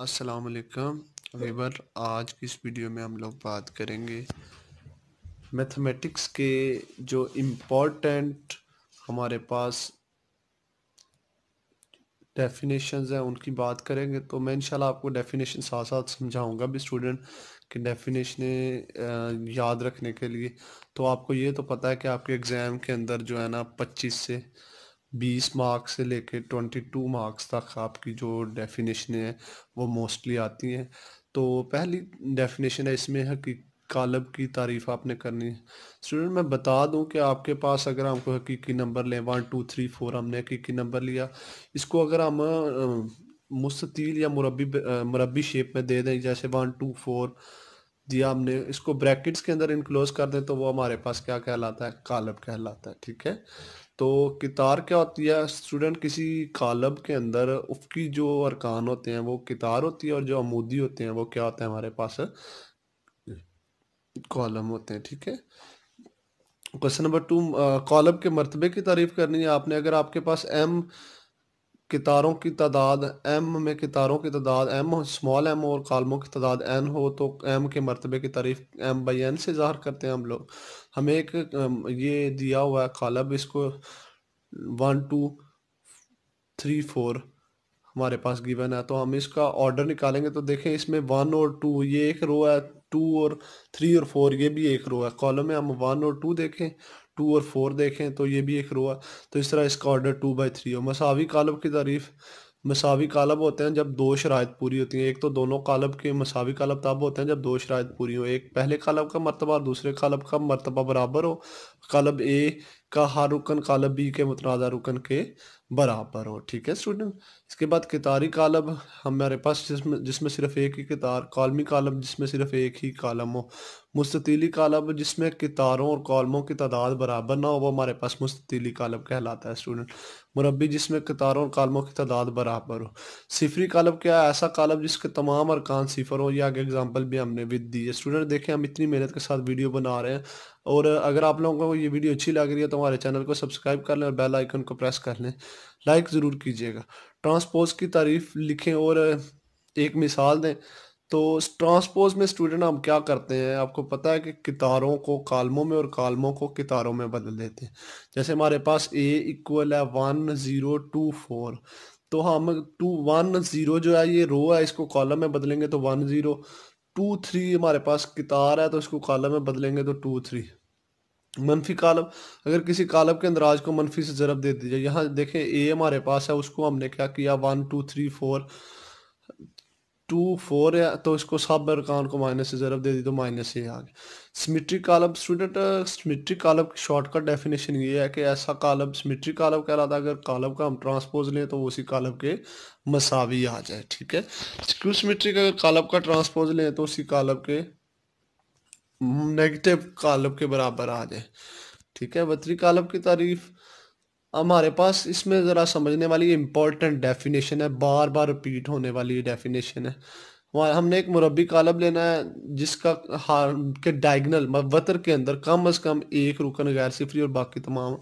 अस्सलाम वालेकुम वीवर आज की इस वीडियो में हम लोग बात करेंगे मैथमेटिक्स के जो इम्पोर्टेंट हमारे पास डेफिनेशंस हैं उनकी बात करेंगे तो मैं इंशाल्लाह आपको डेफिनेशन साथ साथ समझाऊंगा भी स्टूडेंट कि डेफिनेशन याद रखने के लिए तो आपको ये तो पता है कि आपके एग्ज़ाम के अंदर जो है ना पच्चीस से बीस मार्क्स से लेके ट्वेंटी टू मार्क्स तक आपकी जो डेफिनेशन है वो मोस्टली आती हैं तो पहली डेफिनेशन है इसमें है कि कालब की तारीफ आपने करनी है स्टूडेंट मैं बता दूं कि आपके पास अगर हमको हकीकी नंबर लें वन टू थ्री फोर हमने हकीकी नंबर लिया इसको अगर हम मुस्तील या मुरबी मुरबी शेप में दे दें जैसे वन टू फोर दिया हमने इसको ब्रैकेट्स के अंदर इनक्लोज कर दें तो वो हमारे पास क्या कहलाता है कालब कहलाता है ठीक है तो कितार क्या होती है स्टूडेंट किसी कालब के अंदर उसकी जो अरकान होते हैं वो कितार होती है और जो आमूदी होते हैं वो क्या होते हैं हमारे पास कॉलम होते हैं ठीक है क्वेश्चन नंबर टू कॉलम के मरतबे की तारीफ करनी है आपने अगर आपके पास एम कितारों की तादाद एम में कितारों की तादाद एम हो स्मॉल एम और कालमों की तादाद एन हो तो एम के मरतबे की तारीफ एम बाई एन से ज़ाहिर करते हैं हम लोग हमें एक ये दिया हुआ है कालब इसको वन टू थ्री फोर हमारे पास गिवन है तो हम इसका ऑर्डर निकालेंगे तो देखें इसमें वन और टू ये एक रो है टू और थ्री और फोर ये भी एक रो है कॉलम में हम वन और टू देखें टू और फोर देखें तो ये भी एक रो है तो इस तरह इसका ऑर्डर टू बाई थ्री हो मसावी कालब की तारीफ़ मसावी कालब होते हैं जब दो शरात पूरी होती हैं एक तो दोनों कालब के मसावी कालब तब होते हैं जब दो शरात पूरी हो एक पहले कालब का मरतबा और दूसरे कालब का मरतबा बराबर हो कालब ए का हर रुकन कालब बी के मुतनाज़ा रुकन के बराबर हो ठीक है स्टूडेंट इसके बाद कितारी कालब हमारे पास जिसमें जिसमें सिर्फ एक ही कितार कॉलमी कालब जिसमें सिर्फ एक ही कालम हो मुस्तीली कालब जिसमें कितारों और कॉलमों की तादाद बराबर ना हो वो हमारे पास मुस्तीली कालब कहलाता है स्टूडेंट मुरबी जिसमें कितारों और कॉलमों की तादाद बराबर हो सिफरी कालब क्या ऐसा कालब जिसके तमाम अरकान सिफर हो या आगे एग्जाम्पल भी हमने विद दी है स्टूडेंट देखें हम इतनी मेहनत के साथ वीडियो बना रहे हैं और अगर आप लोगों को ये वीडियो अच्छी लग रही है तो हमारे चैनल को सब्सक्राइब कर लें और बेल आइकन को प्रेस कर लें लाइक ज़रूर कीजिएगा ट्रांसपोज की तारीफ लिखें और एक मिसाल दें तो ट्रांसपोज में स्टूडेंट हम क्या करते हैं आपको पता है कि कितारों को कालमों में और कालमों को कितारों में बदल देते हैं जैसे हमारे पास ए इक्वल है वन ज़ीरो टू फोर तो हम टू वन ज़ीरो जो है ये रो है इसको कॉलम में बदलेंगे तो वन ज़ीरो टू थ्री हमारे पास कितार है तो इसको कालम में बदलेंगे तो टू थ्री मनफी कालम अगर किसी कालम के अंदराज को मनफी से ज़रब दे दीजिए यहाँ देखें ए हमारे पास है उसको हमने क्या किया one two three four two four है तो इसको सब अरकान को माइनस से ज़रब दे दी तो माइनस से आ गया सिमिट्रिक कालब स्टूडेंट सिमिट्रिक कालब की शॉर्टकट डेफिनेशन ये है कि ऐसा कालब सिमिट्रिक कालब कहलाता है अगर कालब का हम ट्रांसपोज लें तो वो उसी कालब के मसावी आ जाए ठीक है क्यों सिमिट्रिक अगर कालब का ट्रांसपोज लें तो उसी कालब के नेगेटिव कालब के बराबर आ जाए ठीक है बत्री कालब की तारीफ़ हमारे पास इसमें ज़रा समझने वाली इम्पॉर्टेंट डेफिनेशन है बार बार रिपीट होने वाली डेफिनेशन है वहाँ हमने एक मुरबी कालब लेना है जिसका हार के डायगनल वतर के अंदर कम अज़ कम एक रुकन गैर सिफरी और बाकी तमाम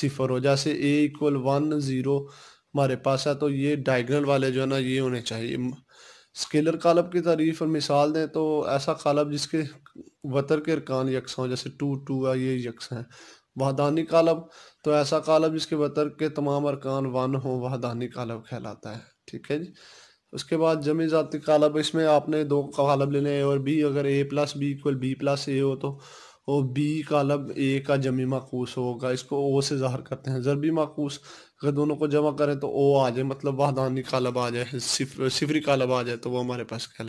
सिफर हो जैसे ए इक्वल वन ज़ीरो हमारे पास है तो ये डायगनल वाले जो है ना ये होने चाहिए स्केलर कालब की तारीफ और मिसाल दें तो ऐसा कालब जिसके वतर के अरकान यकसा हो जैसे टू टू है ये यकस हैं वाहदानी कालब तो ऐसा कालब जिसके बतर के तमाम अरकान वन हो वाहदानी कालब कहलाता है ठीक है जी उसके बाद जमी ज़ाती कालब इसमें आपने दो कालब लेने हैं और बी अगर A plus B equal B plus A हो तो वो बी कालब ए का जमी माकूस होगा इसको ओ से ज़ाहर करते हैं ज़रबी माकूस अगर दोनों को जमा करें तो ओ आ जाए मतलब वाहदानी कालब आ जाए सिफरी सिफर, कालब आ जाए तो वो हमारे पास है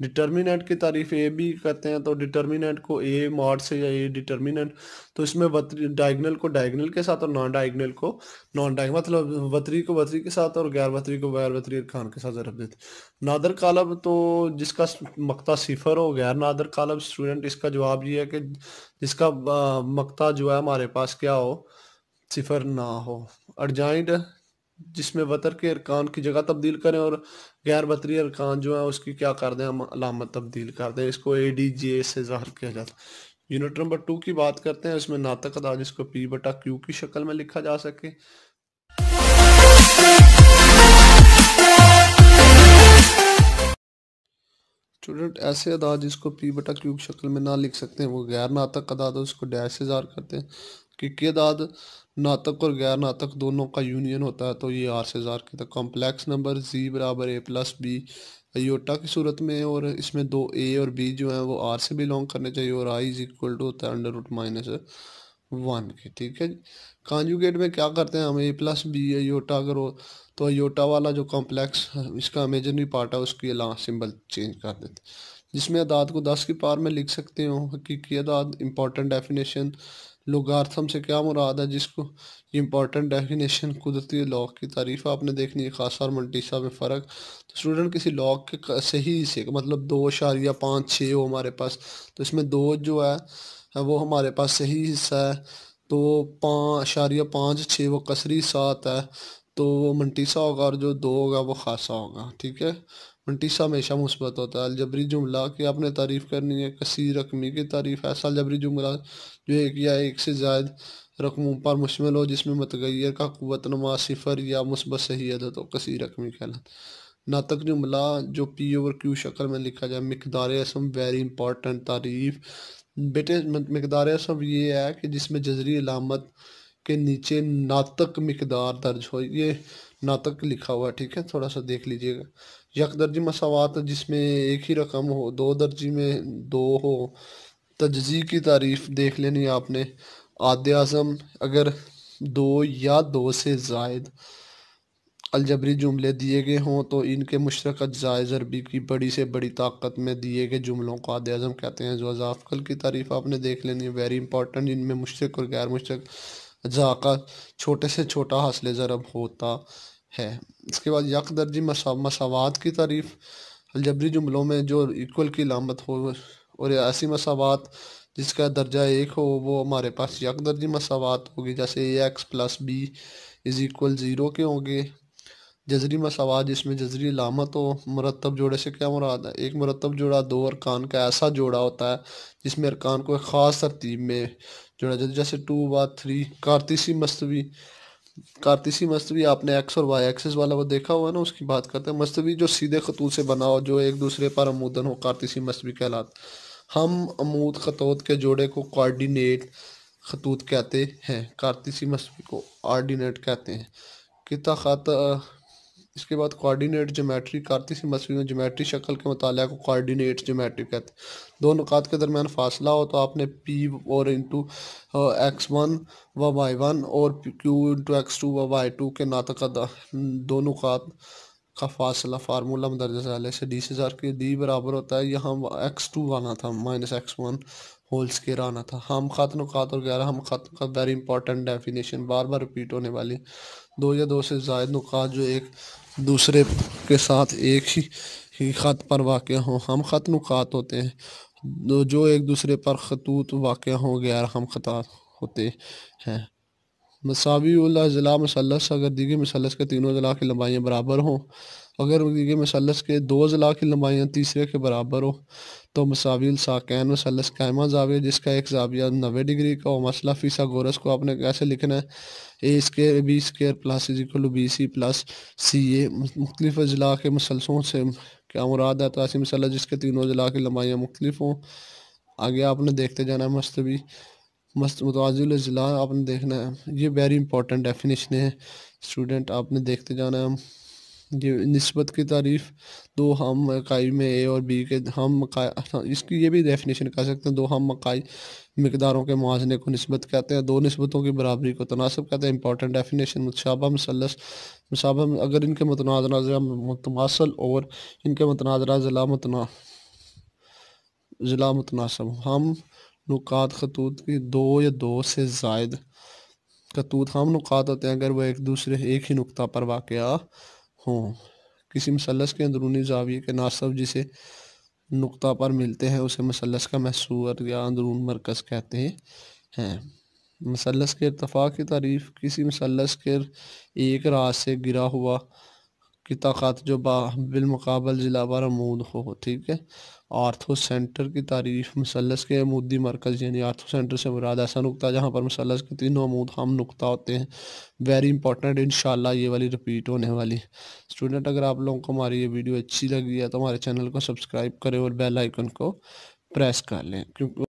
डिटर्मिनेंट की तारीफ ए भी करते हैं तो डिटर्मिनेंट को ए मॉड से या ए डिटर्मिनेंट तो इसमें डायगनल को डायगनल के साथ और नॉन डायगनल को नॉन डायग मतलब बतरी को बतरी के साथ और गैर बतरी को गैर बतरी खान के साथ जरब देते नादर कालब तो जिसका मकता सिफर हो गैर नादर कालब स्टूडेंट इसका जवाब ये है कि जिसका मकता जो है हमारे पास क्या हो सिफर ना हो अर्जाइंड जिसमें वतर के अरकान की जगह तब्दील करें और गैर बतरी अरकान जो है उसकी क्या कर दें हम अलामत तब्दील कर दें इसको ए डी जी ए से ज़ाहिर किया जाता है यूनिट नंबर टू की बात करते हैं इसमें नातक अदा जिसको पी बटा क्यू की शक्ल में लिखा जा सके स्टूडेंट ऐसे अदा जिसको पी बटा क्यू की शक्ल में ना लिख सकते हैं वो गैर नातक अदा तो उसको डैश से ज़ाहिर करते हैं कि दाद नातक और गैर नातक दोनों का यूनियन होता है तो ये आर से जार की तो कॉम्प्लेक्स नंबर जी बराबर ए प्लस बी अयोटा की सूरत में और इसमें दो ए और बी जो है वो आर से बिलोंग करने चाहिए और आई इज इक्वल टू होता है अंडर रूट माइनस वन के ठीक है कॉन्जुगेट में क्या करते हैं हम ए प्लस बी योटा अगर हो तो अयोटा वाला जो कॉम्प्लेक्स इसका इमेजनरी पार्ट है उसकी लास्ट सिंबल चेंज कर देते जिसमें अदाद को दस की पार में लिख सकते हो हकीकी अदाद इंपॉर्टेंट डेफिनेशन लोगार्थम से क्या मुराद है जिसको इम्पॉर्टेंट डेफिनेशन कुदरती लॉक की तारीफ आपने देखनी है खासा और मल्टीसा में फ़र्क तो स्टूडेंट किसी लॉक के सही से मतलब दो या पाँच छः हो हमारे पास तो इसमें दो जो है वो हमारे पास सही हिस्सा है तो पाँच इशारिया पाँच छः वो कसरी सात है तो वो मंटीसा होगा और जो दो होगा वो खासा होगा ठीक है मंटीसा में हमेशा मुस्बत होता है अलजबरी जुमला की आपने तारीफ़ करनी है कसी रकमी की तारीफ़ ऐसा अलजबरी जुमला जो एक या एक से ज़ायद रकमों पर मुश्मिल हो जिसमें मतगैर का कुत नमा सिफर या मुस्बत सहीद हो तो कसी रकमी कहलाता नातक जुमला जो पी ओवर क्यू शक्ल में लिखा जाए मकदार असम वेरी इंपॉर्टेंट तारीफ़ बेटे मकदार असम ये है कि जिसमें जजरी अलामत के नीचे नातक मकदार दर्ज हो ये नातक लिखा हुआ ठीक है थोड़ा सा देख लीजिएगा यक दर्जी मसावत जिसमें एक ही रकम हो दो दर्जी में दो हो तजी की तारीफ देख लेनी आपने आद अज़म अगर दो या दो से जायद अलजबरी जुमले दिए गए हों तो इनके मुशरक अज्जाए ज़रबी की बड़ी से बड़ी ताकत में दिए गए जुमलों को आदि अज़म कहते हैं जो अजाफकल की तारीफ आपने देख लेनी है वेरी इंपॉर्टेंट इनमें मुशरक और गैर मुशरक अज्जा छोटे से छोटा हासिल ज़रब होता है इसके बाद यक दर्जी मसावत की तारीफ अलजबरी जुमलों में जो इक्वल की लामत हो और ऐसी मसावत जिसका दर्जा एक हो वो हमारे पास यक दर्जी मसावत होगी जैसे X plus B is equal zero के होंगे जजरी मसावत जिसमें जजरी लामत हो मरतब जोड़े से क्या मुराद है एक मरतब जोड़ा दो अरकान का ऐसा जोड़ा होता है जिसमें अरकान को एक ख़ास तरतीब में जोड़ा जाता जैसे टू व थ्री कारतीसी मस्तवी कार्तिसी मस्तवी आपने एक्स और वाई एक्सेस वाला वो देखा हुआ है ना उसकी बात करते हैं मस्तवी जो सीधे खतूत से बना हो जो एक दूसरे पर आमूदन हो कार्तिसी मस्तवी कहलात हम अमूद खतूत के जोड़े को कोऑर्डिनेट खतूत कहते हैं कार्तिसी मस्तवी को ऑर्डिनेट कहते हैं किता खाता इसके बाद कोऑर्डिनेट जोमेट्री कारतीसी मसवी में जोमेट्री शक्ल के मुताल को कोऑर्डिनेट जोमेट्री कहते हैं दो नुकात के दरमियान फासला हो तो आपने पी और इंटू एक्स वन व वाई वन और क्यू इंटू एक्स टू व वाई टू के का दो नुकात का फासला फार्मूला मदरज साले से डी से जार के डी बराबर होता है यहाँ एक्स टू आना था minus X one whole square आना था हम खात नुकात और ग्यारह हम खात का वेरी इंपॉर्टेंट डेफिनेशन बार बार रिपीट होने वाली दो या दो से जायद नुकात जो एक दूसरे के साथ एक ही ही ख़त पर वाक़ हों हम ख़त नुकात होते हैं जो एक दूसरे पर खतूत वाक़ हों गैर हम ख़ता होते हैं मसावी ज़िला मसलस अगर दीगे मसलस के तीनों ज़िला की लंबाइयाँ बराबर हों अगर दीगे मसलस के दो ज़िला की लंबाइयाँ तीसरे के बराबर हो तो मसाविल साकैन वसलस कैमा जाविया जिसका एक जाविया नबे डिग्री का और मसला फीसा गोरस को आपने कैसे लिखना है A square B square plus is equal to B C plus C A मुख्तलिफ अजला के मसलसों से क्या मुराद है तो ऐसी मसला जिसके तीनों अजला की लम्बाइयाँ मुख्तलिफ हों आगे आपने देखते जाना है भी मस्त मुतवाजुल अजला आपने देखना है ये वेरी इंपॉर्टेंट डेफिनेशन है स्टूडेंट आपने देखते जाना है नस्बत की तारीफ दो हम मकाई में ए और बी के हम मकाई हाँ, इसकी ये भी डेफिनेशन कह सकते हैं दो हम मकाई मकदारों के मुआजने को नस्बत कहते हैं दो नस्बतों की बराबरी को तनासब कहते हैं इंपॉर्टेंट डेफिनेशन मुशाबा मसलस मुशाबा अगर इनके मतनाजरा मुतमासल और इनके मतनाजरा ज़िला मतना ज़िला मुतनासब हम नुकात खतूत की दो या दो से जायद खतूत हम नुकात होते हैं अगर वह एक दूसरे एक ही नुकता पर वाक़ हों किसी मसलस के अंदरूनी जाविये के नासब जिसे नुकता पर मिलते हैं उसे मसलस का महसूर या अंदरून मरकज़ कहते हैं मसलस के इतफाक़ की तारीफ़ किसी मसलस के एक रास से गिरा हुआ की ताकत जो बिलमकबल ज़िला बार अमूद हो ठीक है आर्थो सेंटर की तारीफ मसलस के अमूदी मरकज़ यानी आर्थो सेंटर से मुराद ऐसा नुकता जहाँ पर मसलस के तीनों अमूद हम नुकता होते हैं वेरी इंपॉर्टेंट इन ये वाली रिपीट होने वाली स्टूडेंट अगर आप लोगों को हमारी ये वीडियो अच्छी लगी है तो हमारे चैनल को सब्सक्राइब करें और बेल आइकन को प्रेस कर लें क्योंकि